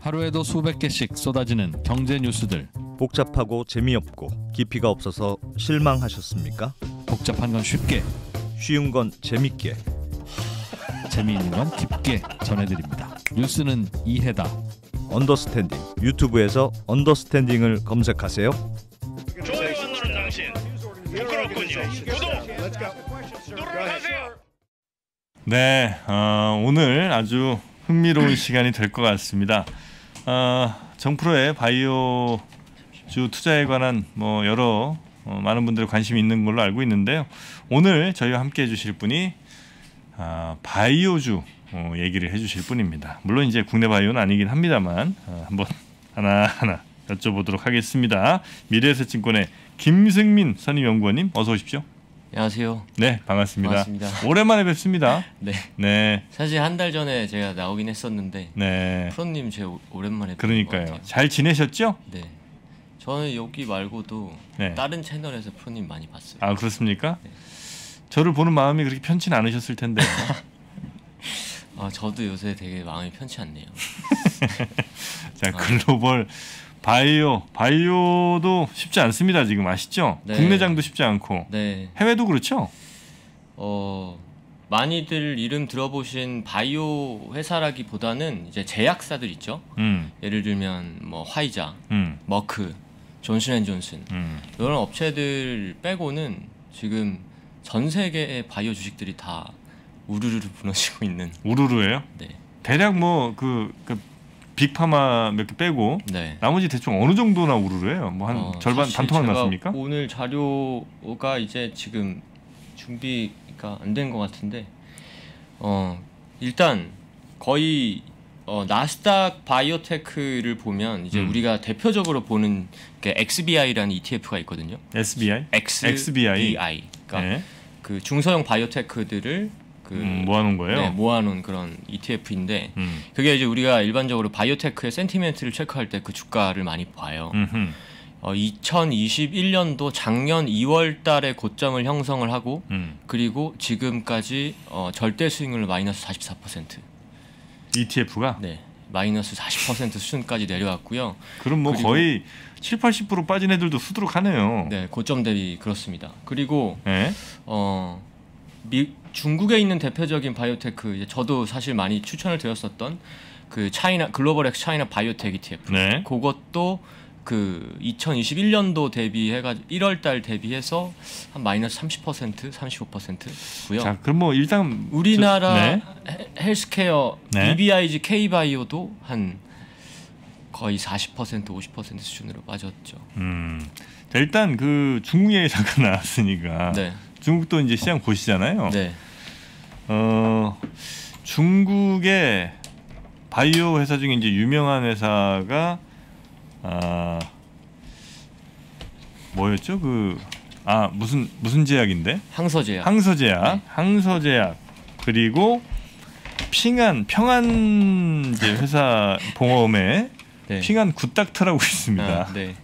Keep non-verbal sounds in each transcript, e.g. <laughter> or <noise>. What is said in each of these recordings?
하루에도 수백 개씩 쏟아지는 경제 뉴스들. 복잡하고 재미없고 깊이가 없어서 실망하셨습니까? 복잡한 건 쉽게, 쉬운 건 재밌게, 재미있는 건 깊게 전해드립니다. 뉴스는 이해다. 언더스탠딩 유튜브에서 언더스탠딩을 검색하세요. 좋아요 안 누른 당신 부끄럽군요. 구독 누르세요. 네, 어, 오늘 아주 흥미로운 시간이 될 것 같습니다. 어, 정프로의 바이오 주 투자에 관한 뭐 여러 어, 많은 분들의 관심이 있는 걸로 알고 있는데요. 오늘 저희와 함께 해주실 분이 어, 바이오주 어, 얘기를 해주실 분입니다. 물론 이제 국내 바이오는 아니긴 합니다만 어, 한번 하나 하나 여쭤보도록 하겠습니다. 미래에셋증권의 김승민 선임연구원님 어서 오십시오. 안녕하세요. 네, 반갑습니다. 반갑습니다. 오랜만에 뵙습니다. <laughs> 네. 네. 사실 한 달 전에 제가 나오긴 했었는데 네. 프로님 제 오랜만에 그러니까요. 잘 지내셨죠? 네. 저는 여기 말고도 네. 다른 채널에서 프로님 많이 봤어요. 아 그렇습니까? 네. 저를 보는 마음이 그렇게 편치 않으셨을 텐데. <laughs> 아 저도 요새 되게 마음이 편치 않네요. <laughs> 자 글로벌 바이오, 바이오도 쉽지 않습니다. 지금 아시죠? 네. 국내장도 쉽지 않고 네. 해외도 그렇죠. 어 많이들 이름 들어보신 바이오 회사라기보다는 이제 제약사들 있죠. 음. 예를 들면 뭐 화이자, 음. 머크, 존슨앤존슨 음. 이런 업체들 빼고는 지금 전 세계의 바이오 주식들이 다 우르르 무너지고 있는. 우르르예요? 네. 대략 뭐그 그, 그 빅파마 몇 개 빼고 네. 나머지 대충 어느 정도나 우르르해요. 뭐한 어, 절반 반토막 났습니까? 오늘 자료가 이제 지금 준비가 안 된 것 같은데 어 일단 거의 어, 나스닥 바이오테크를 보면 이제 음. 우리가 대표적으로 보는 XBI라는 ETF가 있거든요. SBI? XBI. XBI. 그러니까 네. 그 중소형 바이오테크들을 그 음, 모아놓은 뭐 거예요. 네, 모아놓은 뭐 그런 ETF인데 음. 그게 이제 우리가 일반적으로 바이오테크의 센티멘트를 체크할 때 그 주가를 많이 봐요. 어, 2021년도 작년 2월 달에 고점을 형성을 하고 음. 그리고 지금까지 어, 절대 수익률 마이너스 44% ETF가 네. 마이너스 40% 수준까지 내려왔고요. 그럼 뭐 거의 7, 80% 빠진 애들도 수두룩하네요. 네, 고점 대비 그렇습니다. 그리고 네? 어 미, 중국에 있는 대표적인 바이오테크 저도 사실 많이 추천을 드렸었던 그 차이나 글로벌 엑스 차이나 바이오텍 ETF 네. 그것도 그 2021년도 대비해가지고 1월달 대비해서 한 마이너스 30% 35%고요. 자, 그럼 뭐 일단 우리나라 네. 헬스케어 네. EBIG K바이오도 한 거의 40% 50% 수준으로 빠졌죠. 음, 자, 일단 그 중국에 <laughs> 잠깐 나왔으니까. 네. 중국도 이제 시장 보시잖아요. 네. 어, 중국의 바이오 회사 중에 이제 유명한 회사가 아 뭐였죠? 그아 무슨 무슨 제약인데? 항서제약. 항서제약. 네. 항서제약. 그리고 핑안 평안 이제 회사 <laughs> 봉험에 네. 핑안 굿닥터라고 있습니다. 아, 네.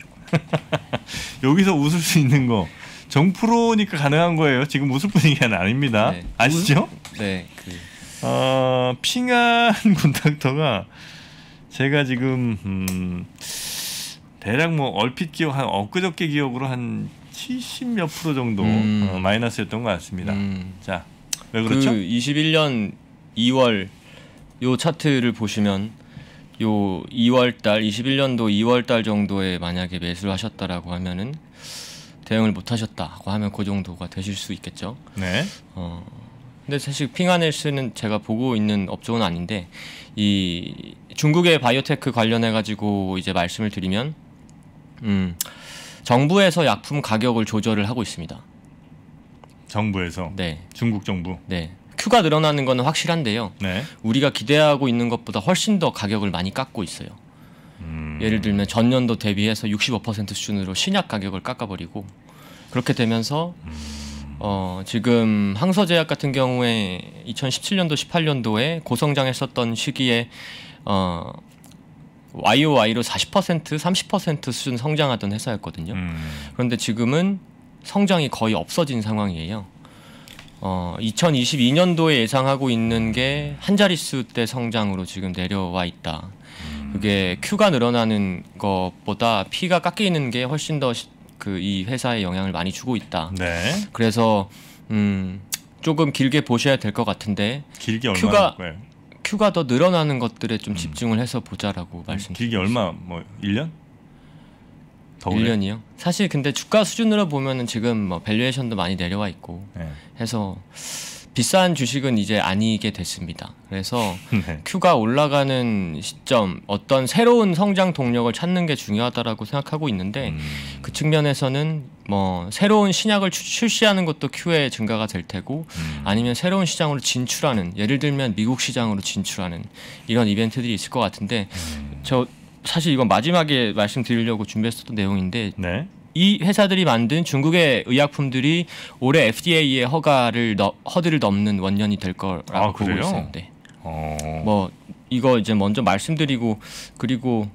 <laughs> 여기서 웃을 수 있는 거 정프로니까 가능한 거예요. 지금 웃을 분위기는 아닙니다. 네. 아시죠? 네. 그... 어, 핑한 <laughs> 군닥터가 제가 지금 음, 대략 뭐 얼핏 기억 한 엊그저께 기억으로 한 70몇 프로 정도 음. 어, 마이너스였던 것 같습니다. 음. 자, 왜 그렇죠? 그 21년 2월 요 차트를 보시면 요 2월 달 21년도 2월 달 정도에 만약에 매수를 하셨다라고 하면은 대응을 못하셨다고 하면 그 정도가 되실 수 있겠죠. 네. 어, 근데 사실 핑하넬스는 제가 보고 있는 업종은 아닌데 이 중국의 바이오테크 관련해 가지고 이제 말씀을 드리면 음, 정부에서 약품 가격을 조절을 하고 있습니다. 정부에서 네. 중국 정부. 네. 큐가 늘어나는 건 확실한데요. 네. 우리가 기대하고 있는 것보다 훨씬 더 가격을 많이 깎고 있어요. 음. 예를 들면 전년도 대비해서 65% 수준으로 신약 가격을 깎아버리고 그렇게 되면서 어, 지금 항서제약 같은 경우에 2017년도 18년도에 고성장했었던 시기에 어, YOY로 40% 30% 수준 성장하던 회사였거든요. 음. 그런데 지금은 성장이 거의 없어진 상황이에요. 어, 2022년도에 예상하고 있는 게 한 자릿수 때 성장으로 지금 내려와 있다. 음. 그게 Q가 늘어나는 것보다 P가 깎여있는게 훨씬 더 그 이 회사에 영향을 많이 주고 있다. 네. 그래서 음 조금 길게 보셔야 될 것 같은데 길게 얼마 Q가 네. Q가 더 늘어나는 것들에 좀 음. 집중을 해서 보자라고 음, 말씀드렸니다 길게 얼마 뭐 1년? 1년이요? 사실 근데 주가 수준으로 보면은 지금 뭐 밸류에이션도 많이 내려와 있고 네. 해서 비싼 주식은 이제 아니게 됐습니다. 그래서 큐가 <laughs> 네. 올라가는 시점 어떤 새로운 성장 동력을 찾는 게 중요하다라고 생각하고 있는데 음. 그 측면에서는 뭐 새로운 신약을 출시하는 것도 큐의 증가가 될 테고 음. 아니면 새로운 시장으로 진출하는 예를 들면 미국 시장으로 진출하는 이런 이벤트들이 있을 것 같은데 음. 저 사실 이건 마지막에 말씀드리려고 준비했었던 내용인데 네. 이 회사들이 만든 중국의 의약품들이 올해 FDA의 허가를 너, 허들을 넘는 원년이 될 거라고 아, 보고 있어요. 네. 어... 뭐 이거 이제 먼저 말씀드리고 그리고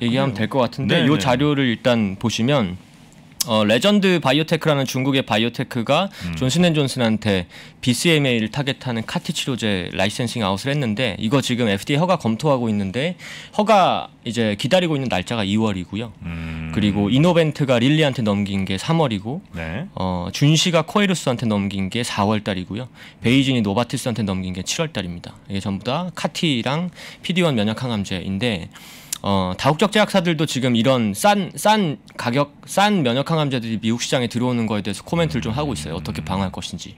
얘기하면 될 것 같은데 이 네, 네. 자료를 일단 보시면 어, 레전드 바이오테크라는 중국의 바이오테크가 음. 존슨앤존슨한테 BCMA를 타겟하는 카티 치료제 라이센싱 아웃을 했는데 이거 지금 FDA 허가 검토하고 있는데 허가 이제 기다리고 있는 날짜가 2월이고요. 음. 그리고 이노벤트가 릴리한테 넘긴 게 3월이고 네. 어, 준시가 코에루스한테 넘긴 게 4월 달이고요. 베이징이 노바티스한테 넘긴 게 7월 달입니다. 이게 전부 다 카티랑 PD1 면역 항암제인데 어, 다국적 제약사들도 지금 이런 싼, 싼 가격, 싼 면역항암제들이 미국 시장에 들어오는 거에 대해서 코멘트를 좀 하고 있어요. 어떻게 방어할 것인지.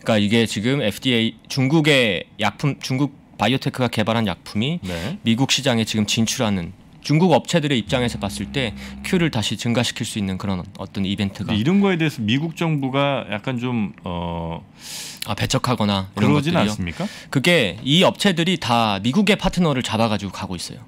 그러니까 이게 지금 FDA 중국의 약품, 중국 바이오테크가 개발한 약품이 네. 미국 시장에 지금 진출하는 중국 업체들의 입장에서 봤을 때 큐를 다시 증가시킬 수 있는 그런 어떤 이벤트가 이런 거에 대해서 미국 정부가 약간 좀 어... 아, 배척하거나 그러진 것들이요. 않습니까? 그게 이 업체들이 다 미국의 파트너를 잡아가지고 가고 있어요.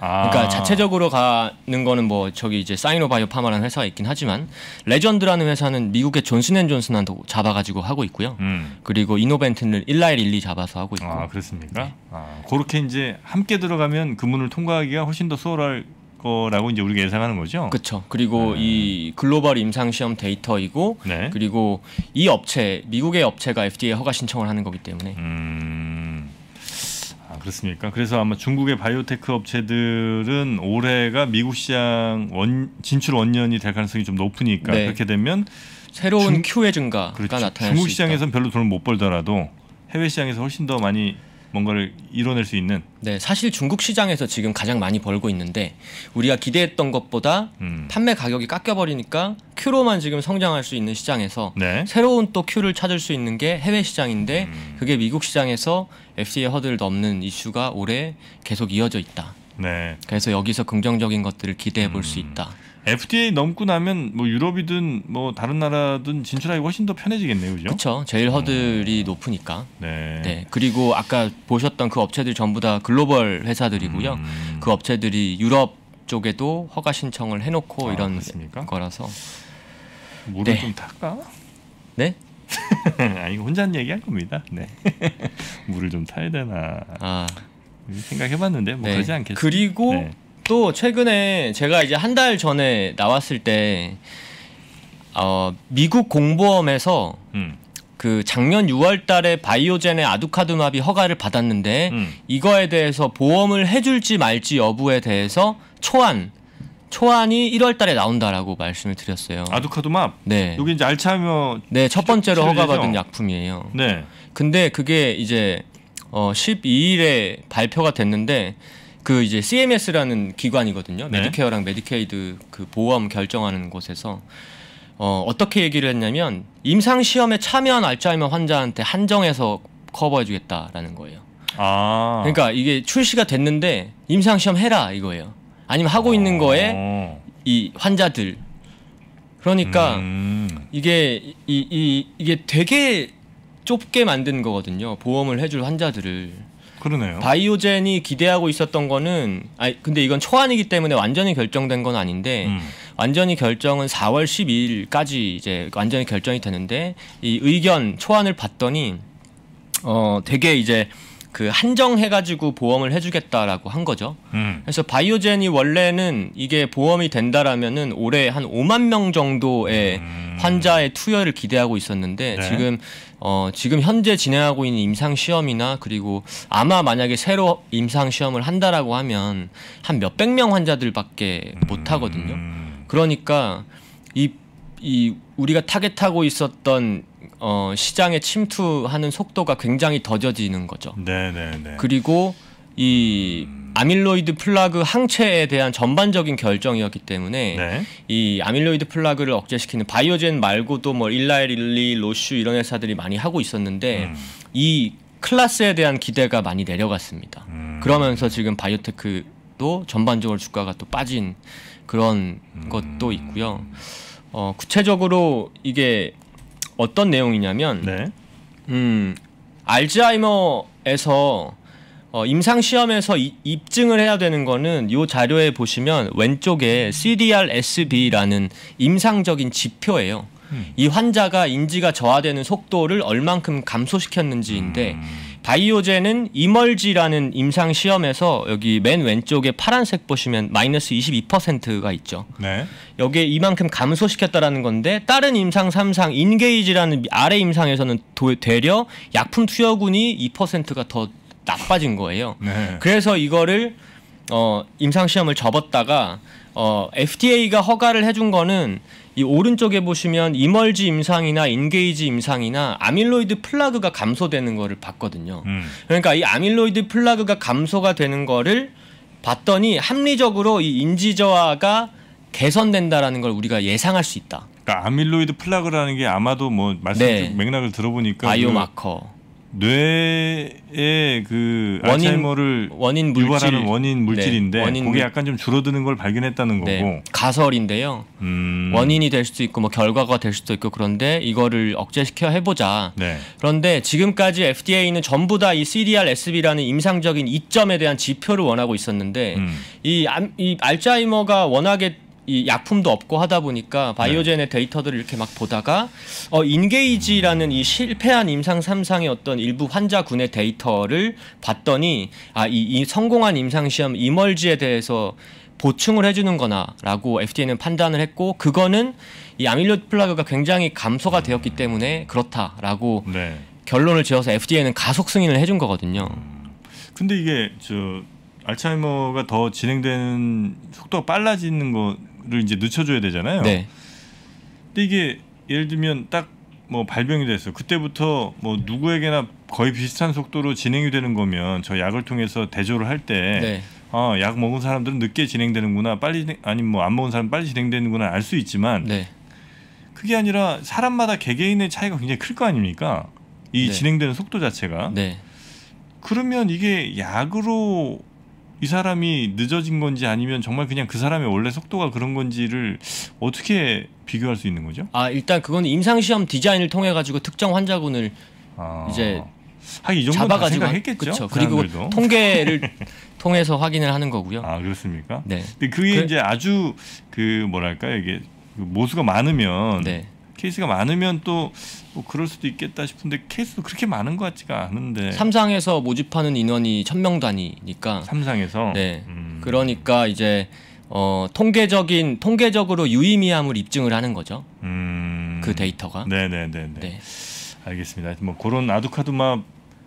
아. 그러니까 자체적으로 가는 거는 뭐 저기 이제 사이노바이오 파마라는 회사가 있긴 하지만 레전드라는 회사는 미국의 존슨앤존슨한테 잡아가지고 하고 있고요. 음. 그리고 이노벤트는 일라일 일리 잡아서 하고 있고. 아 그렇습니까? 네. 아, 그렇게 이제 함께 들어가면 그 문을 통과하기가 훨씬 더 수월할 거라고 이제 우리가 예상하는 거죠. 그렇죠. 그리고 네. 이 글로벌 임상 시험 데이터이고 네. 그리고 이 업체 미국의 업체가 FDA 허가 신청을 하는 거기 때문에. 음... 그렇습니까? 그래서 아마 중국의 바이오테크 업체들은 올해가 미국 시장 원, 진출 원년이 될 가능성이 좀 높으니까 네. 그렇게 되면 새로운 중, 큐의 증가가 그렇죠. 나타날 수 있다. 중국 시장에서는 별로 돈을 못 벌더라도 해외 시장에서 훨씬 더 많이 뭔가를 이뤄낼 수 있는. 네, 사실 중국 시장에서 지금 가장 많이 벌고 있는데 우리가 기대했던 것보다 음. 판매 가격이 깎여 버리니까 큐로만 지금 성장할 수 있는 시장에서 네. 새로운 또 큐를 찾을 수 있는 게 해외 시장인데 음. 그게 미국 시장에서 FTA 허들을 넘는 이슈가 올해 계속 이어져 있다. 네. 그래서 여기서 긍정적인 것들을 기대해 볼수 음. 있다. FTA 넘고 나면 뭐 유럽이든 뭐 다른 나라든 진출하기 훨씬 더 편해지겠네요, 그죠? 그렇죠. 제일 허들이 음. 높으니까. 네. 네. 그리고 아까 보셨던 그 업체들 전부 다 글로벌 회사들이고요. 음. 그 업체들이 유럽 쪽에도 허가 신청을 해놓고 아, 이런 그렇습니까? 거라서. 물을 네. 좀 탈까? 네? <laughs> 아니 혼자 얘기 할 겁니다. 네. <laughs> 물을 좀 타야 되나. 아. 생각해봤는데 뭐 네. 그러지 않겠어요. 그리고 네. 또 최근에 제가 이제 한 달 전에 나왔을 때 어, 미국 공보험에서 음. 그 작년 6월달에 바이오젠의 아두카두마비 허가를 받았는데 음. 이거에 대해서 보험을 해줄지 말지 여부에 대해서 초안 초안이 1월달에 나온다라고 말씀을 드렸어요. 아두카두맙. 네. 여기 이제 알츠하이머. 네, 첫 번째로 치료제죠? 허가받은 약품이에요. 네. 근데 그게 이제 어 12일에 발표가 됐는데 그 이제 CMS라는 기관이거든요. 네. 메디케어랑 메디케이드 그 보험 결정하는 곳에서 어, 어떻게 얘기를 했냐면 임상 시험에 참여한 알츠하이머 환자한테 한정해서 커버해주겠다라는 거예요. 아. 그러니까 이게 출시가 됐는데 임상 시험 해라 이거예요. 아니면 하고 아. 있는 거에 이 환자들. 그러니까 음. 이게 이, 이 이게 되게 좁게 만든 거거든요. 보험을 해줄 환자들을. 그러네요. 바이오젠이 기대하고 있었던 거는 아 근데 이건 초안이기 때문에 완전히 결정된 건 아닌데 음. 완전히 결정은 4월 12일까지 이제 완전히 결정이 되는데 이 의견 초안을 봤더니 어 되게 이제 그 한정해가지고 보험을 해주겠다라고 한 거죠. 음. 그래서 바이오젠이 원래는 이게 보험이 된다라면은 올해 한 5만 명 정도의 음. 환자의 투여를 기대하고 있었는데 네. 지금 어 지금 현재 진행하고 있는 임상 시험이나 그리고 아마 만약에 새로 임상 시험을 한다라고 하면 한 몇백 명 환자들밖에 음. 못 하거든요. 그러니까 이이 우리가 타겟하고 있었던 어, 시장에 침투하는 속도가 굉장히 더뎌지는 거죠. 네네네. 네, 네. 그리고 이 음. 아밀로이드 플라그 항체에 대한 전반적인 결정이었기 때문에 네. 이 아밀로이드 플라그를 억제시키는 바이오젠 말고도 뭐 일라이 릴리 로슈 이런 회사들이 많이 하고 있었는데 음. 이 클라스에 대한 기대가 많이 내려갔습니다. 음. 그러면서 지금 바이오테크도 전반적으로 주가가 또 빠진 그런 음. 것도 있고요. 어, 구체적으로 이게 어떤 내용이냐면 네. 음, 알츠하이머에서 어, 임상 시험에서 이, 입증을 해야 되는 거는 요 자료에 보시면 왼쪽에 CDR-SB라는 임상적인 지표예요. 음. 이 환자가 인지가 저하되는 속도를 얼만큼 감소시켰는지인데 음. 바이오제는 이멀지라는 임상 시험에서 여기 맨 왼쪽에 파란색 보시면 마이너스 22%가 있죠. 네. 여기에 이만큼 감소시켰다라는 건데 다른 임상 3상 인게이지라는 아래 임상에서는 도, 되려 약품 투여군이 2%가 더 나빠진 거예요. 네. 그래서 이거를 어, 임상 시험을 접었다가 어, FDA가 허가를 해준 거는 이 오른쪽에 보시면 이멀지 임상이나 인게이지 임상이나 아밀로이드 플라그가 감소되는 거를 봤거든요. 음. 그러니까 이 아밀로이드 플라그가 감소가 되는 거를 봤더니 합리적으로 이 인지 저하가 개선된다라는 걸 우리가 예상할 수 있다. 그러니까 아밀로이드 플라그라는 게 아마도 뭐 말씀 네. 맥락을 들어보니까 바이오마커 뇌의 그 아, 원인, 알츠하이머를 원인 물질. 유발하는 원인 네, 물질인데 네, 원인 그게 약간 좀 줄어드는 걸 발견했다는 네, 거고 가설인데요. 음. 원인이 될 수도 있고 뭐 결과가 될 수도 있고 그런데 이거를 억제시켜 해보자. 네. 그런데 지금까지 FDA는 전부 다 이 CDR-SB라는 임상적인 이점에 대한 지표를 원하고 있었는데 음. 이, 이 알츠하이머가 워낙에 이 약품도 없고 하다 보니까 바이오젠의 데이터들을 이렇게 막 보다가 어 인게이지라는 이 실패한 임상 삼상의 어떤 일부 환자군의 데이터를 봤더니 아이 이 성공한 임상 시험 이멀지에 대해서 보충을 해주는 거나라고 FDA는 판단을 했고 그거는 이아밀로 플라그가 굉장히 감소가 되었기 때문에 그렇다라고 네. 결론을 지어서 FDA는 가속 승인을 해준 거거든요. 음. 근데 이게 저 알츠하이머가 더 진행되는 속도가 빨라지는 거를 이제 늦춰줘야 되잖아요. 네. 근데 이게 예를 들면 딱 뭐 발병이 돼서 그때부터 뭐 누구에게나 거의 비슷한 속도로 진행이 되는 거면 저 약을 통해서 대조를 할때 네. 어, 약 먹은 사람들은 늦게 진행되는구나 빨리 아니 뭐 안 먹은 사람 빨리 진행되는구나 알 수 있지만 네. 그게 아니라 사람마다 개개인의 차이가 굉장히 클 거 아닙니까? 이 네. 진행되는 속도 자체가. 네. 그러면 이게 약으로 이 사람이 늦어진 건지 아니면 정말 그냥 그 사람의 원래 속도가 그런 건지를 어떻게 비교할 수 있는 거죠? 아 일단 그건 임상 시험 디자인을 통해 가지고 특정 환자군을 아... 이제 하이 정도 잡아가지고 했겠죠. 그 그리고 사람들도. <laughs> 통계를 통해서 확인을 하는 거고요. 아 그렇습니까? 네. 근데 그게 그... 이제 아주 그 뭐랄까 이게 그 모수가 많으면 네. 케이스가 많으면 또뭐 그럴 수도 있겠다 싶은데 케이스도 그렇게 많은 것 같지가 않은데 삼상에서 모집하는 인원이 천명 단위니까 삼상에서 네 음. 그러니까 이제 어, 통계적인 통계적으로 유의미함을 입증을 하는 거죠 음. 그 데이터가 네네네 네, 네, 네. 네. 알겠습니다 뭐 그런 아두카두마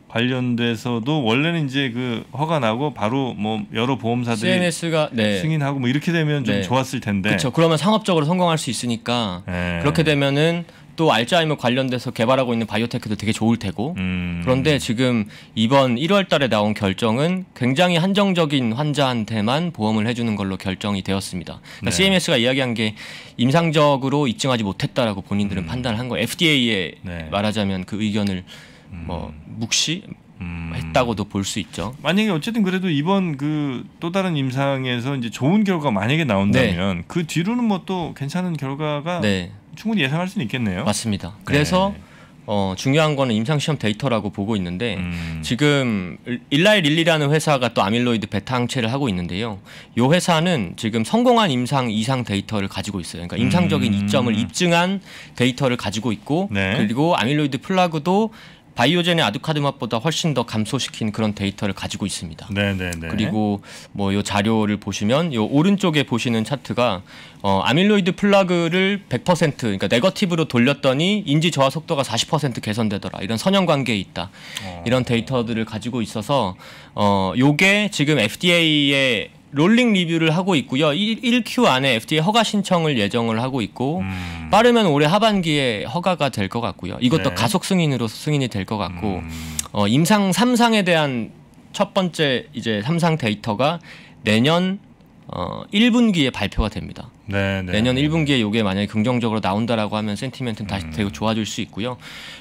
관련돼서도 원래는 이제 그 허가 나고 바로 뭐 여러 보험사들이 CNS가 네. 승인하고 뭐 이렇게 되면 좀 네. 좋았을 텐데. 그렇죠. 그러면 상업적으로 성공할 수 있으니까 네. 그렇게 되면은 또 알츠하이머 관련돼서 개발하고 있는 바이오테크도 되게 좋을 테고 음. 그런데 지금 이번 1월달에 나온 결정은 굉장히 한정적인 환자한테만 보험을 해주는 걸로 결정이 되었습니다. 그러니까 네. CMS가 이야기한 게 임상적으로 입증하지 못했다라고 본인들은 음. 판단한 거예요. FDA에 네. 말하자면 그 의견을 뭐 음. 묵시 음. 했다고도 볼 수 있죠. 만약에 어쨌든 그래도 이번 그 또 다른 임상에서 이제 좋은 결과 만약에 나온다면 네. 그 뒤로는 뭐 또 괜찮은 결과가 네. 충분히 예상할 수는 있겠네요. 맞습니다. 그래서 네. 어, 중요한 거는 임상 시험 데이터라고 보고 있는데 음. 지금 일라이 릴리라는 회사가 또 아밀로이드 베타 항체를 하고 있는데요. 이 회사는 지금 성공한 임상 이상 데이터를 가지고 있어요. 그러니까 임상적인 음. 이점을 입증한 데이터를 가지고 있고 네. 그리고 아밀로이드 플라그도 바이오젠의 아두카드맛보다 훨씬 더 감소시킨 그런 데이터를 가지고 있습니다. 네네네. 네, 네. 그리고 뭐요 자료를 보시면 요 오른쪽에 보시는 차트가 어, 아밀로이드 플라그를 100% 그러니까 네거티브로 돌렸더니 인지 저하 속도가 40% 개선되더라 이런 선형 관계에 있다 어. 이런 데이터들을 가지고 있어서 어 요게 지금 FDA의 롤링 리뷰를 하고 있고요. 1, q 안에 FDA 허가 신청을 예정을 하고 있고 음. 빠르면 올해 하반기에 허가가 될 것 같고요. 이것도 네. 가속 승인으로 승인이 될 것 같고 음. 어, 임상 3상에 대한 첫 번째 이제 3상 데이터가 내년 어, 1분기에 발표가 됩니다. 네, 네, 내년 1분기에 요게 만약에 긍정적으로 나온다라고 하면 센티멘트는 다시 음. 되게 좋아질 수 있고요.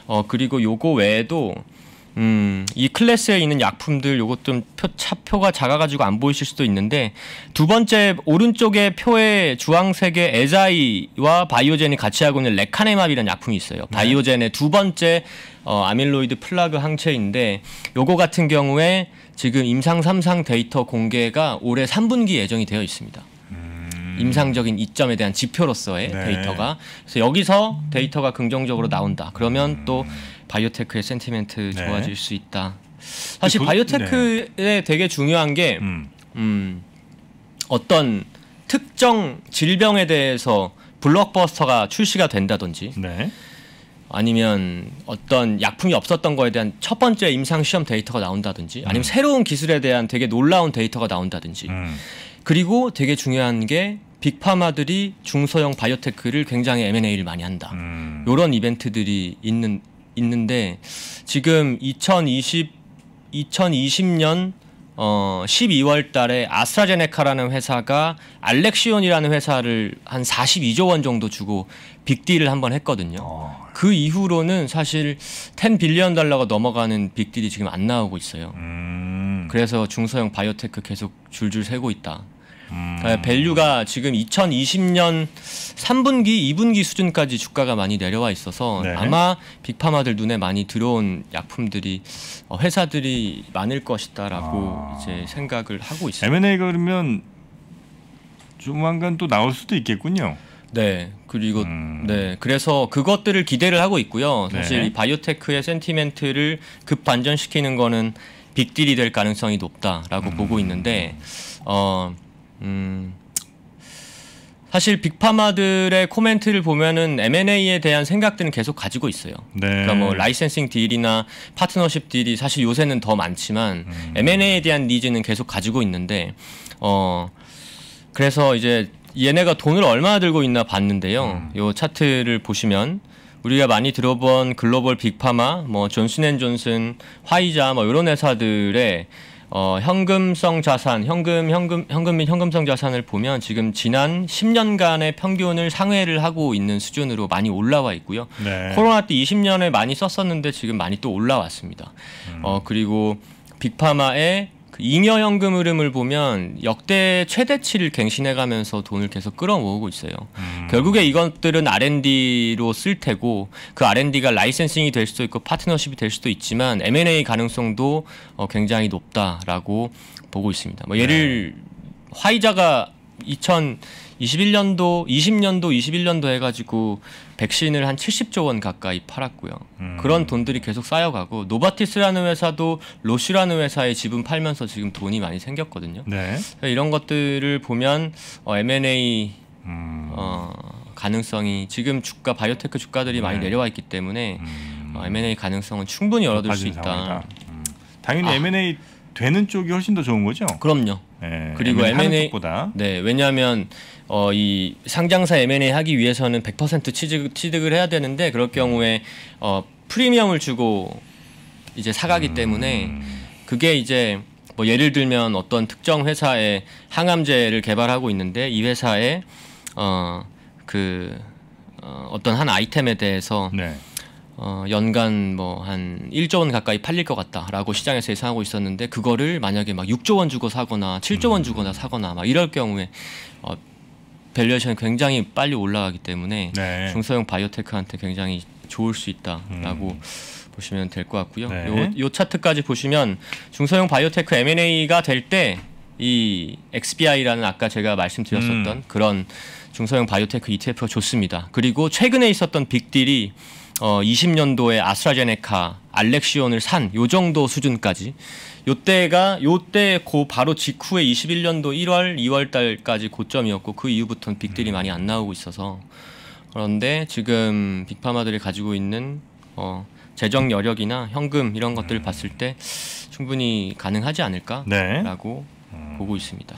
어, 그리고 요거 외에도 음, 이 클래스에 있는 약품들 요것도 표, 차표가 작아가지고 안 보이실 수도 있는데 두 번째 오른쪽에 표에 주황색의 에자이와 바이오젠이 같이 하고 있는 레카네마비라는 약품이 있어요. 네. 바이오젠의 두 번째 어, 아밀로이드 플라그 항체인데 요거 같은 경우에 지금 임상 3상 데이터 공개가 올해 3분기 예정이 되어 있습니다. 음. 임상적인 이점에 대한 지표로서의 네. 데이터가 그래서 여기서 데이터가 긍정적으로 나온다. 그러면 또 음. 바이오테크의 센티멘트 네. 좋아질 수 있다. 그 사실 그, 바이오테크에 네. 되게 중요한 게 음. 음, 어떤 특정 질병에 대해서 블록버스터가 출시가 된다든지 네. 아니면 어떤 약품이 없었던 거에 대한 첫 번째 임상 시험 데이터가 나온다든지 아니면 음. 새로운 기술에 대한 되게 놀라운 데이터가 나온다든지 음. 그리고 되게 중요한 게 빅파마들이 중소형 바이오테크를 굉장히 M&A를 많이 한다. 이런 음. 이벤트들이 있는 있는데 지금 2020 2020년 어 12월 달에 아스트라제네카라는 회사가 알렉시온이라는 회사를 한 42조 원 정도 주고 빅딜을 한번 했거든요. 어. 그 이후로는 사실 10 빌리언 달러가 넘어가는 빅딜이 지금 안 나오고 있어요. 음. 그래서 중소형 바이오테크 계속 줄줄 새고 있다. 음. 밸류가 지금 2020년 3분기, 2분기 수준까지 주가가 많이 내려와 있어서 네. 아마 빅파마들 눈에 많이 들어온 약품들이 어, 회사들이 많을 것이다라고 아. 이제 생각을 하고 있어요. m a 그러면 조만간 또 나올 수도 있겠군요. 네. 그리고 음. 네. 그래서 그것들을 기대를 하고 있고요. 네. 사실 네. 이 바이오테크의 센티멘트를 급반전시키는 거는 빅딜이 될 가능성이 높다라고 음. 보고 있는데 어 음. 사실 빅파마들의 코멘트를 보면은 M&A에 대한 생각들은 계속 가지고 있어요. 네. 그러니까 뭐 라이센싱 딜이나 파트너십 딜이 사실 요새는 더 많지만 음. M&A에 대한 니즈는 계속 가지고 있는데 어 그래서 이제 얘네가 돈을 얼마나 들고 있나 봤는데요. 음. 요 차트를 보시면 우리가 많이 들어본 글로벌 빅파마, 뭐 존슨앤존슨, 화이자 뭐 이런 회사들의 어, 현금성 자산, 현금, 현금, 현금 및 현금성 자산을 보면 지금 지난 10년간의 평균을 상회를 하고 있는 수준으로 많이 올라와 있고요. 네. 코로나 때 20년에 많이 썼었는데 지금 많이 또 올라왔습니다. 음. 어, 그리고 빅파마의 그 잉여연금 흐름을 보면 역대 최대치를 갱신해가면서 돈을 계속 끌어모으고 있어요. 음. 결국에 이것들은 R&D로 쓸 테고 그 R&D가 라이센싱이 될 수도 있고 파트너십이 될 수도 있지만 M&A 가능성도 어, 굉장히 높다라고 보고 있습니다. 뭐 예를 네. 화이자가 2000 21년도, 20년도, 21년도 해가지고 백신을 한 70조 원 가까이 팔았고요. 음. 그런 돈들이 계속 쌓여가고 노바티스라는 회사도 로시라는 회사에 지분 팔면서 지금 돈이 많이 생겼거든요. 네. 이런 것들을 보면 어, M&A 음. 어, 가능성이 지금 주가 바이오테크 주가들이 네. 많이 내려와 있기 때문에 음. 어, M&A 가능성은 충분히 열어둘 수 있다. 음. 아. 당연히 아. M&A 되는 쪽이 훨씬 더 좋은 거죠. 그럼요. 예, 그리고 M&A 보다 네, 왜냐하면 어, 이 상장사 M&A 하기 위해서는 100% 취득, 취득을 해야 되는데 그럴 경우에 어, 프리미엄을 주고 이제 사가기 음. 때문에 그게 이제 뭐 예를 들면 어떤 특정 회사에 항암제를 개발하고 있는데 이회사에 어그 어, 어떤 한 아이템에 대해서 네. 어, 연간 뭐 한 1조 원 가까이 팔릴 것 같다라고 시장에서 예상하고 있었는데 그거를 만약에 막 6조 원 주고 사거나 7조 원 음. 주거나 사거나 막 이럴 경우에 어, 밸류에이션이 굉장히 빨리 올라가기 때문에 네. 중소형 바이오테크한테 굉장히 좋을 수 있다라고 음. 보시면 될 것 같고요. 네. 요, 요 차트까지 보시면 중소형 바이오테크 M&A가 될 때 이 XBI라는 아까 제가 말씀드렸었던 음. 그런 중소형 바이오테크 ETF가 좋습니다. 그리고 최근에 있었던 빅딜이 어, 20년도에 아스트라제네카, 알렉시온을 산 요 정도 수준까지 요때가 요 때 고 바로 직후에 21년도 1월, 2월 달까지 고점이었고 그 이후부터는 빅들이 음. 많이 안 나오고 있어서 그런데 지금 빅파마들이 가지고 있는 어, 재정 여력이나 현금 이런 것들을 음. 봤을 때 충분히 가능하지 않을까라고 네. 보고 음. 있습니다.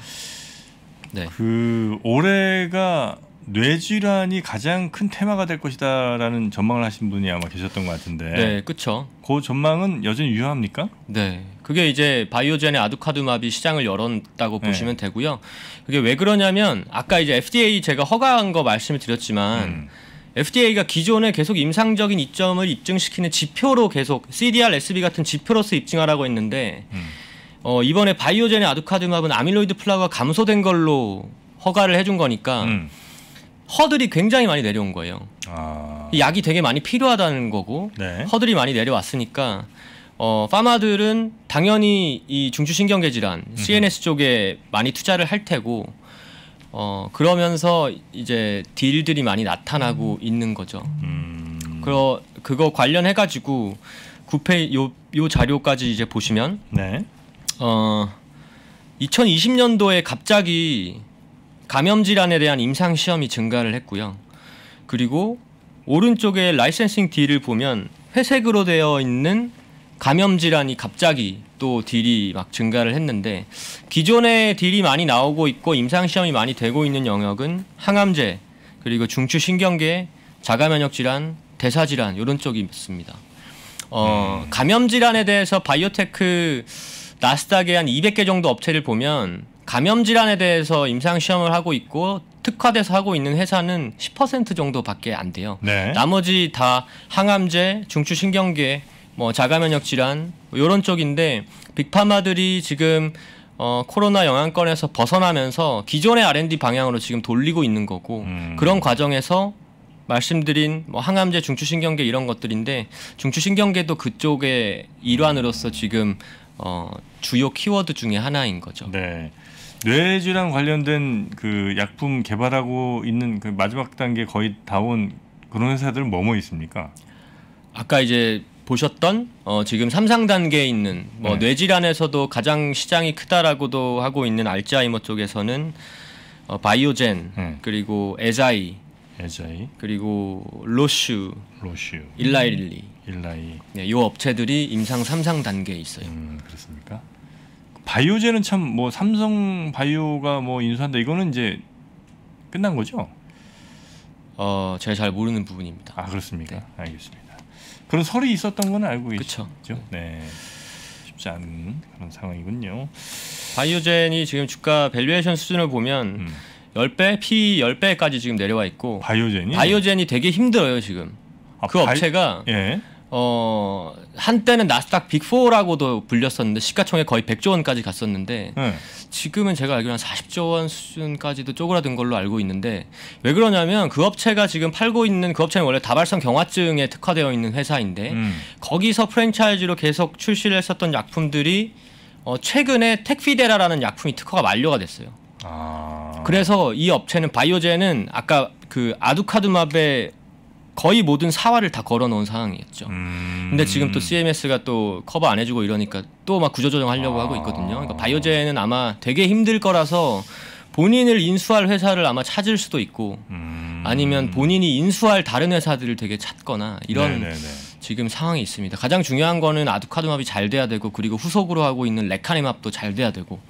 네. 그 올해가 뇌질환이 가장 큰 테마가 될 것이다라는 전망을 하신 분이 아마 계셨던 것 같은데. 네, 그렇죠. 그 전망은 여전히 유효합니까? 네. 그게 이제 바이오젠의 아두카두마비 시장을 열었다고 네. 보시면 되고요. 그게 왜 그러냐면 아까 이제 FDA 제가 허가한 거 말씀을 드렸지만 음. FDA가 기존에 계속 임상적인 이점을 입증시키는 지표로 계속 CDR, SB 같은 지표로서 입증하라고 했는데 음. 어, 이번에 바이오젠의 아두카두마비는 아밀로이드 플라그가 감소된 걸로 허가를 해준 거니까 음. 허들이 굉장히 많이 내려온 거예요. 아... 약이 되게 많이 필요하다는 거고 네. 허들이 많이 내려왔으니까 어, 파마들은 당연히 이 중추신경계 질환 CNS 쪽에 많이 투자를 할 테고 어, 그러면서 이제 딜들이 많이 나타나고 음. 있는 거죠. 음. 그러 그거 관련해 가지고 구페 요, 요 자료까지 이제 보시면 네. 어 2020년도에 갑자기 감염 질환에 대한 임상 시험이 증가를 했고요. 그리고 오른쪽에 라이센싱 딜을 보면 회색으로 되어 있는 감염 질환이 갑자기 또 딜이 막 증가를 했는데 기존에 딜이 많이 나오고 있고 임상 시험이 많이 되고 있는 영역은 항암제 그리고 중추 신경계 자가 면역 질환 대사 질환 이런 쪽이 있습니다. 어, 감염 질환에 대해서 바이오테크 나스닥에 한 200개 정도 업체를 보면 감염 질환에 대해서 임상 시험을 하고 있고 특화돼서 하고 있는 회사는 10% 정도밖에 안 돼요. 네. 나머지 다 항암제, 중추신경계, 뭐 자가면역 질환 뭐 요런 쪽인데 빅파마들이 지금 어, 코로나 영향권에서 벗어나면서 기존의 R&D 방향으로 지금 돌리고 있는 거고 음. 그런 과정에서 말씀드린 뭐 항암제, 중추신경계 이런 것들인데 중추신경계도 그쪽의 일환으로서 지금 어, 주요 키워드 중에 하나인 거죠. 네. 뇌질환 관련된 그 약품 개발하고 있는 그 마지막 단계 거의 다 온 그런 회사들 뭐뭐 있습니까? 아까 이제 보셨던 어, 지금 삼상 단계에 있는 뭐 네. 뇌질환에서도 가장 시장이 크다라고도 하고 있는 알츠하이머 쪽에서는 어, 바이오젠 네. 그리고 에자이 에자이 그리고 로슈 로슈 일라이리 일라이 네, 요 업체들이 임상 삼상 단계에 있어요. 음, 그렇습니까? 바이오제는 참뭐 삼성 바이오가 뭐 인수한다 이거는 이제 끝난 거죠? 어, 제가 잘 모르는 부분입니다. 아 그렇습니까? 네. 알겠습니다. 그런 설이 있었던 건 알고 계시죠? 그쵸. 네. 쉽지 않은 그런 상황이군요. 바이오젠이 지금 주가 밸류에이션 수준을 보면 음. 10배, P 10배까지 지금 내려와 있고 바이오젠이 바이오젠이 되게 힘들어요, 지금. 아, 그 바이... 업체가 예. 어 한때는 나스닥 빅4라고도 불렸었는데 시가총액 거의 100조 원까지 갔었는데 네. 지금은 제가 알기로는 40조 원 수준까지도 쪼그라든 걸로 알고 있는데 왜 그러냐면 그 업체가 지금 팔고 있는 그 업체는 원래 다발성 경화증에 특화되어 있는 회사인데 음. 거기서 프랜차이즈로 계속 출시를 했었던 약품들이 어 최근에 택피데라라는 약품이 특허가 만료가 됐어요. 아... 그래서 이 업체는 바이오젠은 아까 그아두카드마베 거의 모든 사활을 다 걸어놓은 상황이었죠. 음... 근데 지금 또 CMS가 또 커버 안 해주고 이러니까 또 막 구조조정 하려고 아... 하고 있거든요. 그러니까 바이오제는 아마 되게 힘들 거라서 본인을 인수할 회사를 아마 찾을 수도 있고 음... 아니면 본인이 인수할 다른 회사들을 되게 찾거나 이런 네네네. 네, 네. 지금 상황이 있습니다. 가장 중요한 거는 아두카두맙이 잘 돼야 되고 그리고 후속으로 하고 있는 레카네맙도 잘 돼야 되고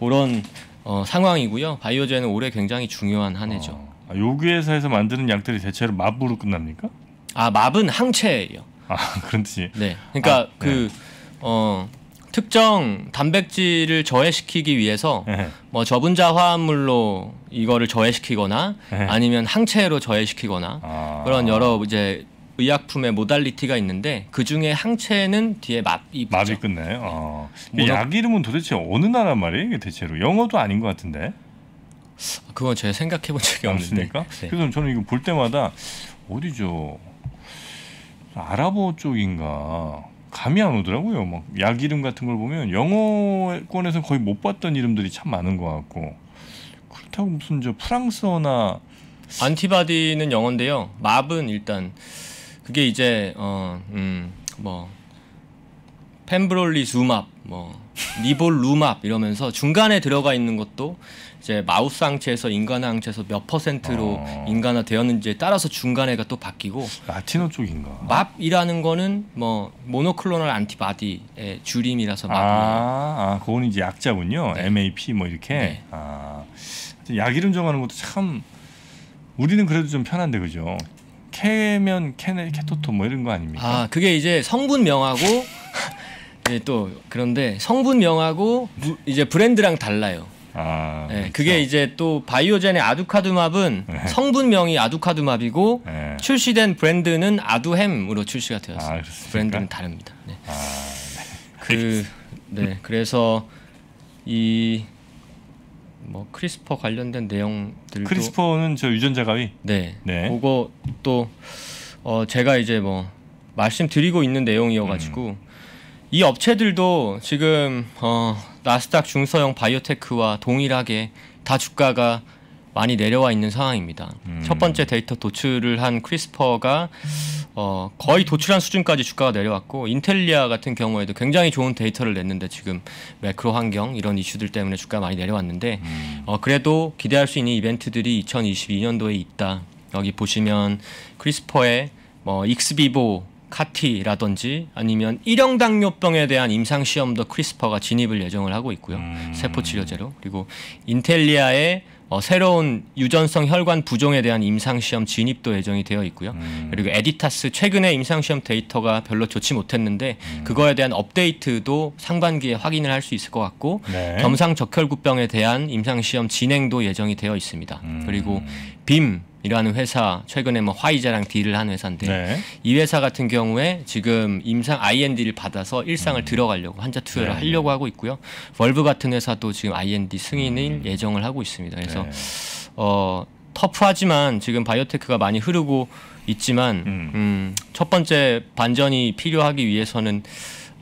그런 어, 상황이고요. 바이오제는 올해 굉장히 중요한 한 해죠. 어... 아, 요기회사에서 만드는 약들이 대체로 마블로 끝납니까? 아 맙은 항체예요. 아 <laughs> 그런 뜻이. 네. 그러니까 아, 그 네. 어. 특정 단백질을 저해시키기 위해서 에뭐 네. 저분자 화합물로 이거를 저해시키거나 에 네. 아니면 항체로 저해시키거나 아. 그런 여러 이제 의약품의 모달리티가 있는데 그 중에 항체는 뒤에 마이 붙죠. 이 끝나요. 어. 모노... 약 이름은 도대체 어느 나라 말이에요? 이게 대체로 영어도 아닌 것 같은데. 그건 제가 생각해 본 적이 없습니까? 네. 그래서 저는 이거 볼 때마다 어디죠? 아랍어 쪽인가 감이 안 오더라고요. 막 약 이름 같은 걸 보면 영어권에서 거의 못 봤던 이름들이 참 많은 것 같고 그렇다고 무슨 저 프랑스어나 안티바디는 영어인데요. 맙은 일단 그게 이제 어음뭐 펜브롤리 수맙 뭐 리볼 룸압 이러면서 중간에 들어가 있는 것도 이제 마우스 항체에서 인간 항체에서 몇 퍼센트로 어. 인간화 되었는지에 따라서 중간에가 또 바뀌고 라틴어 쪽인가? 맙이라는 거는 뭐 모노클로널 안티바디의 줄임이라서 아, 아그거 이제 약자군요. 네. MAP 뭐 이렇게. 네. 아. 약 이름 정하는 것도 참 우리는 그래도 좀 편한데 그죠? 캐면 캐네 캐토토 뭐 이런 거 아닙니까? 아, 그게 이제 성분 명하고 <laughs> 네, 또 그런데 성분명하고 무, 이제 브랜드랑 달라요. 아, 네, 그게 이제 또 바이오젠의 아두카두맙은 네. 성분명이 아두카두맙이고 네. 출시된 브랜드는 아두햄으로 출시가 되었어요. 아, 브랜드는 다릅니다. 네. 아, 네. 그, 네, 그래서 이 뭐 크리스퍼 관련된 내용들도 크리스퍼는 저 유전자 가위. 네, 네. 그거 또 어, 제가 이제 뭐 말씀드리고 있는 내용이어가지고 음. 이 업체들도 지금 어, 나스닥 중서형 바이오테크와 동일하게 다 주가가 많이 내려와 있는 상황입니다. 음. 첫 번째 데이터 도출을 한 크리스퍼가 어, 거의 도출한 수준까지 주가가 내려왔고 인텔리아 같은 경우에도 굉장히 좋은 데이터를 냈는데 지금 매크로 환경 이런 이슈들 때문에 주가가 많이 내려왔는데 음. 어, 그래도 기대할 수 있는 이벤트들이 2022년도에 있다. 여기 보시면 크리스퍼의 뭐 익스비보 카티라든지 아니면 일형 당뇨병에 대한 임상 시험도 크리스퍼가 진입을 예정을 하고 있고요. 음. 세포 치료제로 그리고 인텔리아의 어, 새로운 유전성 혈관 부종에 대한 임상시험 진입도 예정이 되어 있고요. 음. 그리고 에디타스 최근에 임상시험 데이터가 별로 좋지 못했는데 음. 그거에 대한 업데이트도 상반기에 확인을 할 수 있을 것 같고 네. 겸상 적혈구병에 대한 임상시험 진행도 예정이 되어 있습니다. 음. 그리고 빔 이러한 회사 최근에 뭐 화이자랑 딜을 한 회사인데 네. 이 회사 같은 경우에 지금 임상 IND를 받아서 일상을 음. 들어가려고 환자 투여를 네. 하려고 하고 있고요. 월브 같은 회사도 지금 IND 승인을 음. 예정을 하고 있습니다. 그래서 네. 어 터프하지만 지금 바이오테크가 많이 흐르고 있지만 음. 음 첫 번째 반전이 필요하기 위해서는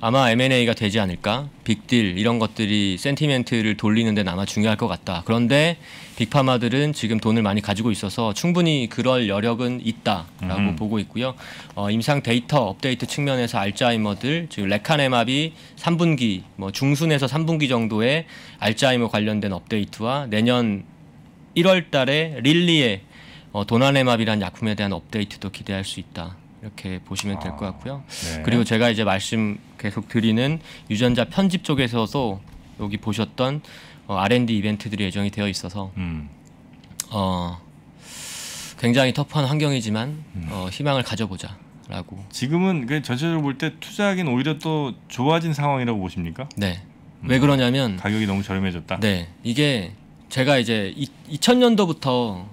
아마 M&A가 되지 않을까? 빅딜 이런 것들이 센티멘트를 돌리는 데는 아마 중요할 것 같다. 그런데 빅파마들은 지금 돈을 많이 가지고 있어서 충분히 그럴 여력은 있다라고 음. 보고 있고요. 어, 임상 데이터 업데이트 측면에서 알츠하이머들 즉 레카네마비 3분기 뭐 중순에서 3분기 정도의 알츠하이머 관련된 업데이트와 내년 1월 달에 릴리의 어, 도나네마비라는 약품에 대한 업데이트도 기대할 수 있다. 이렇게 보시면 될것 아, 같고요. 네. 그리고 제가 이제 말씀 계속 드리는 유전자 편집 쪽에서도 여기 보셨던 어, R&D 이벤트들이 예정이 되어 있어서 음. 어, 굉장히 터프한 환경이지만 음. 어, 희망을 가져보자. 라고. 지금은 그 전체적으로 볼 때 투자하기는 오히려 또 좋아진 상황이라고 보십니까? 네. 음. 왜 그러냐면 가격이 너무 저렴해졌다. 네. 이게 제가 이제 이, 2000년도부터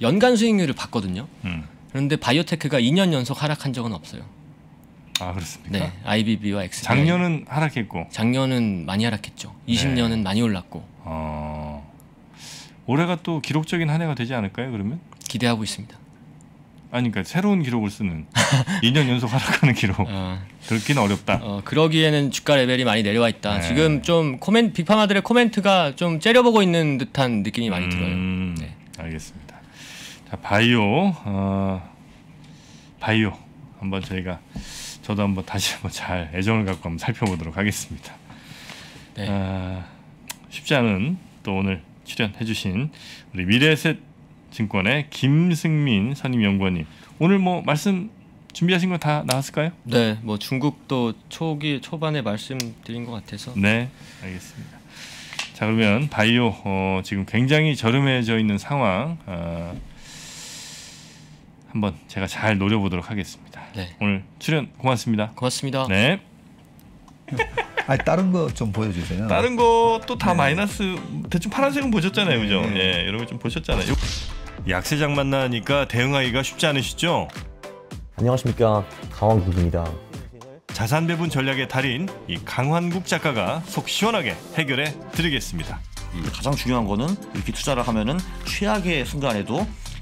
연간 수익률을 봤거든요. 음. 그런데 바이오테크가 2년 연속 하락한 적은 없어요. 아 그렇습니까? 네, IBB와 XBI. 작년은 하락했고. 작년은 많이 하락했죠. 20년은 네. 많이 올랐고. 어... 올해가 또 기록적인 한 해가 되지 않을까요? 그러면? 기대하고 있습니다. 아니 니까 그러니까 새로운 기록을 쓰는 2년 <laughs> 연속 하락하는 기록 어, 그렇기는 어렵다. 어, 그러기에는 주가 레벨이 많이 내려와 있다. 네. 지금 좀 코멘 빅파마들의 코멘트가 좀 째려보고 있는 듯한 느낌이 많이 음, 들어요. 네. 알겠습니다. 자, 바이오 어, 바이오 한번 저희가 저도 한번 다시 한번 잘 애정을 갖고 한번 살펴보도록 하겠습니다. 네. 어, 쉽지 않은 또 오늘 출연해주신 우리 미래셋 증권의 김승민 선임 연구원님 오늘 뭐 말씀 준비하신 거 다 나왔을까요? 네, 뭐 중국도 초기 초반에 말씀드린 것 같아서. 네, 알겠습니다. 자 그러면 바이오 어, 지금 굉장히 저렴해져 있는 상황. 어, 한번 제가 잘 노려보도록 하겠습니다. 네. 오늘 출연 고맙습니다. 고맙습니다. 네. <laughs> 아 다른 거 좀 보여주세요. 다른 것도 다 네. 마이너스 대충 파란색은 보셨잖아요, 그죠? 네. 네, 예, 여러분 좀 보셨잖아요. 약세장 만나니까 대응하기가 쉽지 않으시죠? 안녕하십니까 강원국입니다. 자산 배분 전략의 달인 이 강환국 작가가 속 시원하게 해결해 드리겠습니다. 음, 가장 중요한 거는 이렇게 투자를 하면은 최악의 순간에도